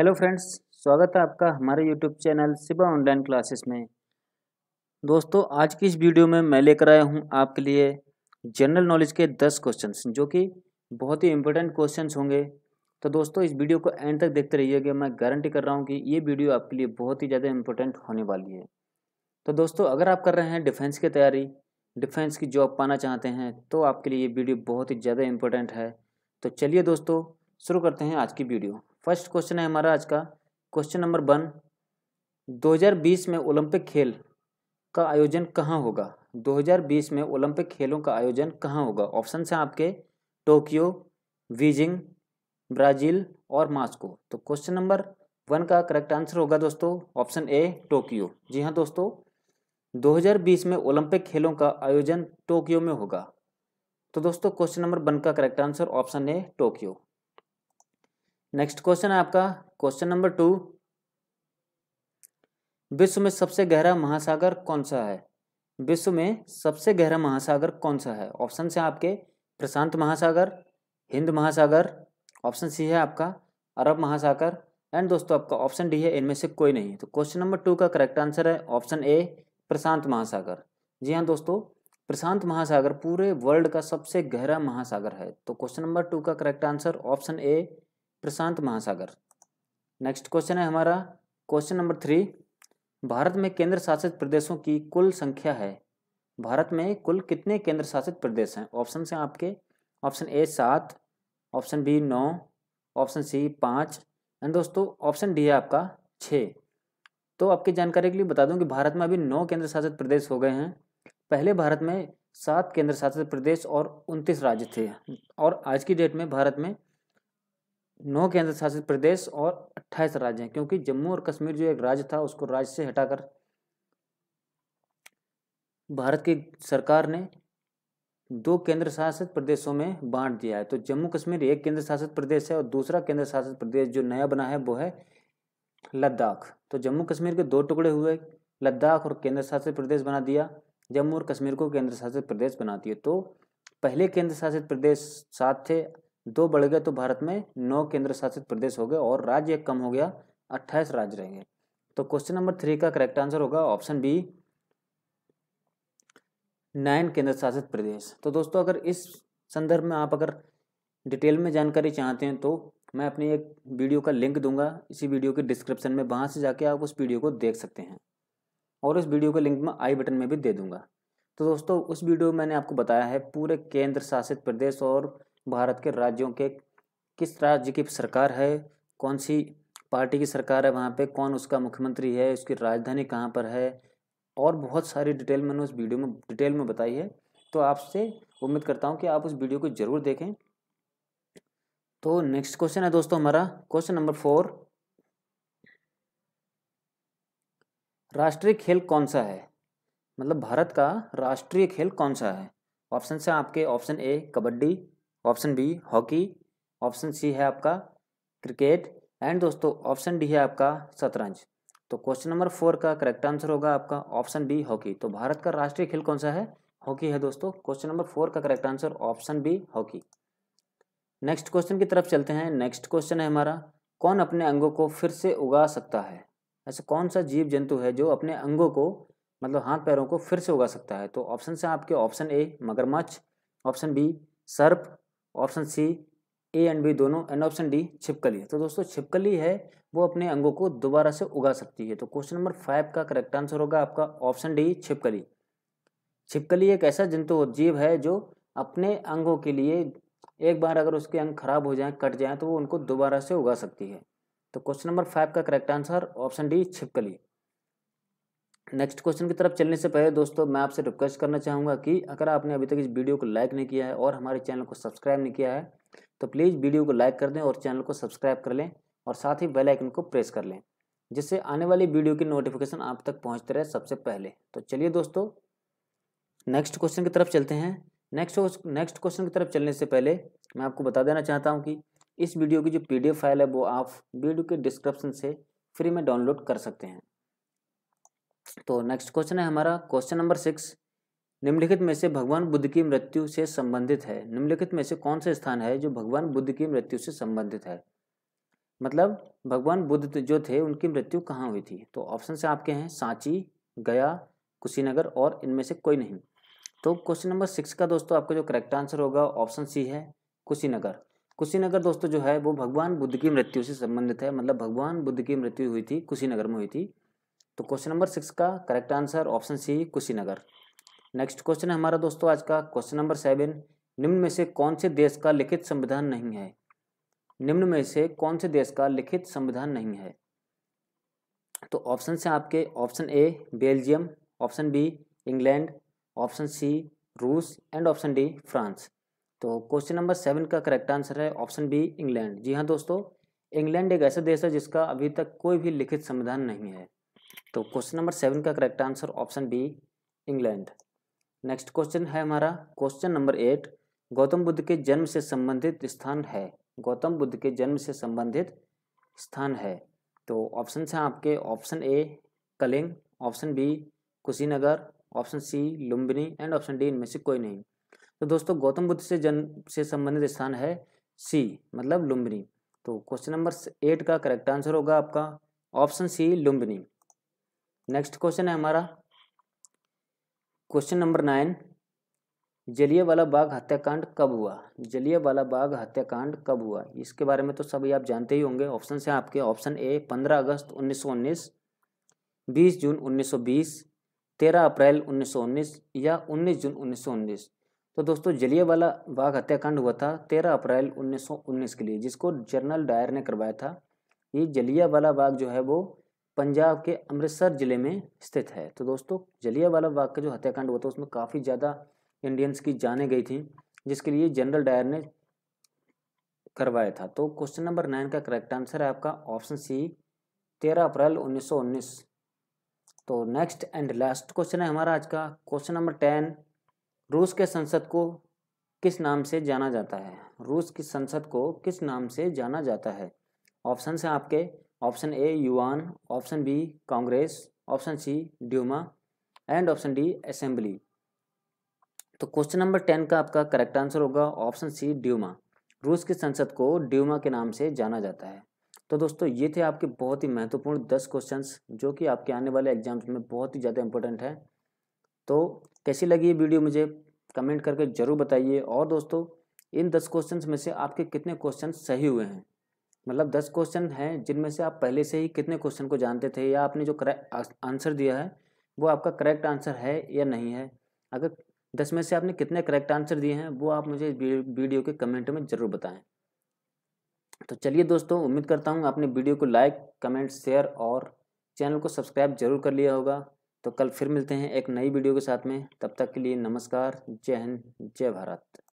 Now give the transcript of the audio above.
hello friends स्वागत है आपका हमारे YouTube channel Siba online classes में दोस्तों आज की इस वीडियो में मैं लेकर आया हूं आपके लिए जनरल नॉलेज के दस क्वेश्चन जो कि बहुत ही इंपॉर्टेंट क्वेश्चन होंगे तो दोस्तों इस वीडियो को एंड तक देखते रहिएगा मैं गारंटी कर रहा हूँ कि ये वीडियो आपके लिए बहुत ही ज़्यादा इंपॉर्टेंट होने वाली है तो दोस्तों अगर आप कर रहे हैं डिफेंस की तैयारी डिफेंस की जॉब पाना चाहते हैं तो आपके लिए ये वीडियो बहुत ही ज़्यादा इंपॉर्टेंट है तो चलिए दोस्तों शुरू करते हैं आज की वीडियो फर्स्ट क्वेश्चन है हमारा आज का क्वेश्चन नंबर वन 2020 में ओलंपिक खेल का आयोजन कहाँ होगा 2020 में ओलंपिक खेलों का आयोजन कहाँ होगा ऑप्शन हैं आपके टोक्यो बीजिंग ब्राज़ील और मास्को तो क्वेश्चन नंबर वन का करेक्ट आंसर होगा दोस्तों ऑप्शन ए टोक्यो जी हाँ दोस्तों 2020 में ओलंपिक खेलों का आयोजन टोक्यो में होगा तो दोस्तों क्वेश्चन नंबर वन का correct answer option A Tokyo next question है आपका क्वेश्चन नंबर टू विश्व में सबसे गहरा महासागर कौन सा है विश्व में सबसे गहरा महासागर कौन सा है ऑप्शन है आपके प्रशांत महासागर हिंद महासागर ऑप्शन सी है आपका अरब महासागर एंड दोस्तों आपका ऑप्शन डी है इनमें से कोई नहीं तो क्वेश्चन नंबर टू का करेक्ट आंसर है ऑप्शन ए प्रशांत महासागर जी हाँ दोस्तों प्रशांत महासागर पूरे वर्ल्ड का सबसे गहरा महासागर है तो क्वेश्चन नंबर टू का करेक्ट आंसर ऑप्शन ए प्रशांत महासागर नेक्स्ट क्वेश्चन है हमारा क्वेश्चन नंबर थ्री भारत में केंद्र शासित प्रदेशों की कुल संख्या है भारत में कुल कितने केंद्र शासित प्रदेश हैं ऑप्शन हैं आपके ऑप्शन ए सात ऑप्शन बी नौ ऑप्शन सी पाँच एंड दोस्तों ऑप्शन डी है आपका छः तो आपकी जानकारी के लिए बता दूं कि भारत में अभी नौ केंद्र शासित प्रदेश हो गए हैं पहले भारत में सात केंद्र शासित प्रदेश और उनतीस राज्य थे और आज की डेट में भारत में नौ केंद्र शासित प्रदेश और अट्ठाईस राज्य हैं क्योंकि जम्मू और कश्मीर जो एक राज्य था उसको राज्य से हटाकर भारत की सरकार ने दो केंद्र शासित प्रदेशों में बांट दिया है तो जम्मू कश्मीर एक केंद्र शासित प्रदेश है और दूसरा केंद्र शासित प्रदेश जो नया बना है वो है लद्दाख तो जम्मू कश्मीर के दो टुकड़े हुए लद्दाख और केंद्र शासित प्रदेश बना दिया जम्मू और कश्मीर को केंद्र शासित प्रदेश बना दिया तो पहले केंद्र शासित प्रदेश सात थे दो बढ़ गए तो भारत में नौ केंद्र शासित प्रदेश हो गए और राज्य एक कम हो गया अट्ठाईस राज्य रहेंगे तो क्वेश्चन नंबर थ्री का करेक्ट आंसर होगा ऑप्शन बी नाइन केंद्र शासित प्रदेश तो दोस्तों अगर इस संदर्भ में आप अगर डिटेल में जानकारी चाहते हैं तो मैं अपनी एक वीडियो का लिंक दूंगा इसी वीडियो के डिस्क्रिप्शन में वहाँ से जाके आप उस वीडियो को देख सकते हैं और उस वीडियो का लिंक मैं आई बटन में भी दे दूंगा तो दोस्तों उस वीडियो में मैंने आपको बताया है पूरे केंद्र शासित प्रदेश और भारत के राज्यों के किस राज्य की सरकार है कौन सी पार्टी की सरकार है वहाँ पे कौन उसका मुख्यमंत्री है उसकी राजधानी कहाँ पर है और बहुत सारी डिटेल मैंने उस वीडियो में डिटेल में बताई है तो आपसे उम्मीद करता हूँ कि आप उस वीडियो को ज़रूर देखें तो नेक्स्ट क्वेश्चन है दोस्तों हमारा क्वेश्चन नंबर फोर राष्ट्रीय खेल कौन सा है मतलब भारत का राष्ट्रीय खेल कौन सा है ऑप्शन से आपके option A kabaddi option B hockey option C है आपका क्रिकेट एंड दोस्तों ऑप्शन डी है आपका शतरंज तो क्वेश्चन नंबर फोर का करेक्ट आंसर होगा आपका ऑप्शन बी हॉकी तो भारत का राष्ट्रीय खेल कौन सा है हॉकी है दोस्तों क्वेश्चन नंबर फोर का correct answer option B hockey next question की तरफ चलते हैं नेक्स्ट क्वेश्चन है हमारा कौन अपने अंगों को फिर से उगा सकता है ऐसा कौन सा जीव जंतु है जो अपने अंगों को मतलब हाथ पैरों को फिर से उगा सकता है तो ऑप्शन से आपके ऑप्शन ए मगरमच्छ ऑप्शन बी सर्प option C A and B दोनों एंड ऑप्शन डी छिपकली तो दोस्तों छिपकली है वो अपने अंगों को दोबारा से उगा सकती है तो क्वेश्चन नंबर फाइव का करेक्ट आंसर होगा आपका ऑप्शन डी छिपकली छिपकली एक ऐसा जंतु जीव है जो अपने अंगों के लिए एक बार अगर उसके अंग खराब हो जाएं कट जाएं तो वो उनको दोबारा से उगा सकती है तो क्वेश्चन नंबर फाइव का करेक्ट आंसर ऑप्शन डी छिपकली नेक्स्ट क्वेश्चन की तरफ चलने से पहले दोस्तों मैं आपसे रिक्वेस्ट करना चाहूँगा कि अगर आपने अभी तक इस वीडियो को लाइक नहीं किया है और हमारे चैनल को सब्सक्राइब नहीं किया है तो प्लीज़ वीडियो को लाइक कर दें और चैनल को सब्सक्राइब कर लें और साथ ही बेल आइकन को प्रेस कर लें जिससे आने वाली वीडियो की नोटिफिकेशन आप तक पहुँचते रहे सबसे पहले तो चलिए दोस्तों नेक्स्ट क्वेश्चन की तरफ चलते हैं नेक्स्ट नेक्स्ट क्वेश्चन की तरफ चलने से पहले मैं आपको बता देना चाहता हूँ कि इस वीडियो की जो पीडीएफ फाइल है वो आप वीडियो के डिस्क्रिप्शन से फ्री में डाउनलोड कर सकते हैं तो नेक्स्ट क्वेश्चन है हमारा क्वेश्चन नंबर सिक्स निम्नलिखित में से भगवान बुद्ध की मृत्यु से संबंधित है निम्नलिखित में से कौन सा स्थान है जो भगवान बुद्ध की मृत्यु से संबंधित है मतलब भगवान बुद्ध तो जो थे उनकी मृत्यु कहाँ हुई थी तो ऑप्शन से आपके हैं सांची गया कुशीनगर और इनमें से कोई नहीं तो क्वेश्चन नंबर सिक्स का दोस्तों आपका जो करेक्ट आंसर होगा ऑप्शन सी है कुशीनगर कुशीनगर दोस्तों जो है वो भगवान बुद्ध की मृत्यु से संबंधित है मतलब भगवान बुद्ध की मृत्यु हुई थी कुशीनगर में हुई थी तो क्वेश्चन नंबर सिक्स का correct answer option C Kushinagar next question है हमारा दोस्तों आज का क्वेश्चन नंबर सेवन निम्न में से कौन से देश का लिखित संविधान नहीं है निम्न में से कौन से देश का लिखित संविधान नहीं है तो ऑप्शन से आपके option A Belgium option B England option C रूस एंड ऑप्शन डी फ्रांस तो क्वेश्चन नंबर सेवन का करेक्ट आंसर है ऑप्शन बी इंग्लैंड जी हाँ दोस्तों इंग्लैंड एक ऐसा देश है जिसका अभी तक कोई भी लिखित संविधान नहीं है तो क्वेश्चन नंबर सेवन का correct answer option B England next question है हमारा question number eight Gautam Buddha के जन्म से संबंधित स्थान है गौतम बुद्ध के जन्म से संबंधित स्थान है तो ऑप्शन हैं आपके option A Kalinga option B Kushinagar option C Lumbini and option D इनमें से कोई नहीं तो दोस्तों गौतम बुद्ध से जन्म से संबंधित स्थान है सी मतलब लुम्बिनी तो क्वेश्चन नंबर एट का करेक्ट आंसर होगा आपका option C Lumbini next question है हमारा question number nine Jallianwala Bagh हत्याकांड कब हुआ जलियावाला बाग हत्याकांड कब हुआ इसके बारे में तो सभी आप जानते ही होंगे ऑप्शन हैं आपके ऑप्शन ए पंद्रह अगस्त उन्नीस सौ उन्नीस बीस जून उन्नीस सौ बीस तेरह अप्रैल उन्नीस सौ उन्नीस या उन्नीस जून उन्नीस सौ उन्नीस तो दोस्तों जलियावाला बाग हत्याकांड हुआ था तेरह अप्रैल उन्नीस सौ उन्नीस के लिए जिसको जनरल डायर ने करवाया था ये जलियावाला बाग जो है वो पंजाब के अमृतसर ज़िले में स्थित है तो दोस्तों जलिया वाला बाग का जो हत्याकांड हुआ था उसमें काफ़ी ज़्यादा इंडियंस की जाने गई थी जिसके लिए जनरल डायर ने करवाया था तो क्वेश्चन नंबर नाइन का करेक्ट आंसर है आपका ऑप्शन सी तेरह अप्रैल उन्नीस उन्नीस तो नेक्स्ट एंड लास्ट क्वेश्चन है हमारा आज का क्वेश्चन नंबर टेन रूस के संसद को किस नाम से जाना जाता है रूस की संसद को किस नाम से जाना जाता है ऑप्शन है आपके option A Yuan option B Congress option C Duma and option D assembly तो क्वेश्चन नंबर टेन का आपका करेक्ट आंसर होगा ऑप्शन सी ड्यूमा रूस की संसद को ड्यूमा के नाम से जाना जाता है तो दोस्तों ये थे आपके बहुत ही महत्वपूर्ण दस क्वेश्चंस जो कि आपके आने वाले एग्जाम्स में बहुत ही ज़्यादा इंपॉर्टेंट है तो कैसी लगी ये वीडियो मुझे कमेंट करके ज़रूर बताइए और दोस्तों इन दस क्वेश्चंस में से आपके कितने क्वेश्चन सही हुए हैं मतलब दस क्वेश्चन हैं जिनमें से आप पहले से ही कितने क्वेश्चन को जानते थे या आपने जो करेक्ट आंसर दिया है वो आपका करेक्ट आंसर है या नहीं है अगर दस में से आपने कितने करेक्ट आंसर दिए हैं वो आप मुझे वीडियो के कमेंट में ज़रूर बताएं तो चलिए दोस्तों उम्मीद करता हूँ आपने वीडियो को लाइक कमेंट शेयर और चैनल को सब्सक्राइब जरूर कर लिया होगा तो कल फिर मिलते हैं एक नई वीडियो के साथ में तब तक के लिए नमस्कार जय हिंद जय भारत